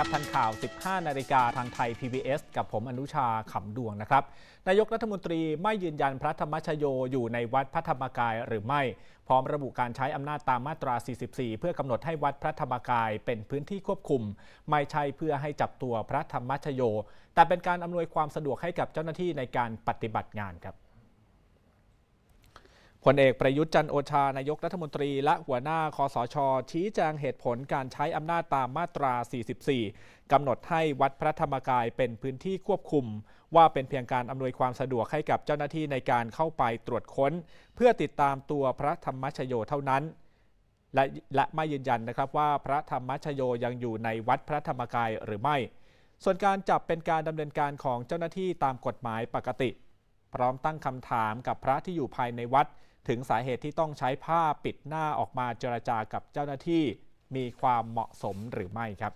ครับทันข่าว 15 นาฬิกาทางไทย PBS กับผมอนุชาขำดวงนะครับ นายกรัฐมนตรีไม่ยืนยันพระธรรมชโยอยู่ในวัดพระธรรมกาย หรือไม่ พร้อมระบุการใช้อำนาจตามมาตรา 44 เพื่อกำหนดให้วัดพระธรรมกายเป็นพื้นที่ควบคุม ไม่ใช่เพื่อให้จับตัวพระธรรมชโย แต่เป็นการอำนวยความสะดวกให้กับเจ้าหน้าที่ในการปฏิบัติงานครับพลเอกประยุทธ์จันโอชานายกรัฐมนตรีและหัวหน้าคอสชชี้แจงเหตุผลการใช้อำนาจตามมาตรา 44 กำหนดให้วัดพระธรรมกายเป็นพื้นที่ควบคุม ว่าเป็นเพียงการอำนวยความสะดวกให้กับเจ้าหน้าที่ในการเข้าไปตรวจค้น เพื่อติดตามตัวพระธรรมชโยเท่านั้น และและไม่ยืนยันนะครับว่าพระธรรมชโยยังอยู่ในวัดพระธรรมกายหรือไม่ ส่วนการจับเป็นการดำเนินการของเจ้าหน้าที่ตามกฎหมายปกติพร้อมตั้งคำถามกับพระที่อยู่ภายในวัด ถึงสาเหตุที่ต้องใช้ผ้าปิดหน้าออกมา เจรจากับเจ้าหน้าที่มีความเหมาะสมหรือไม่ครับ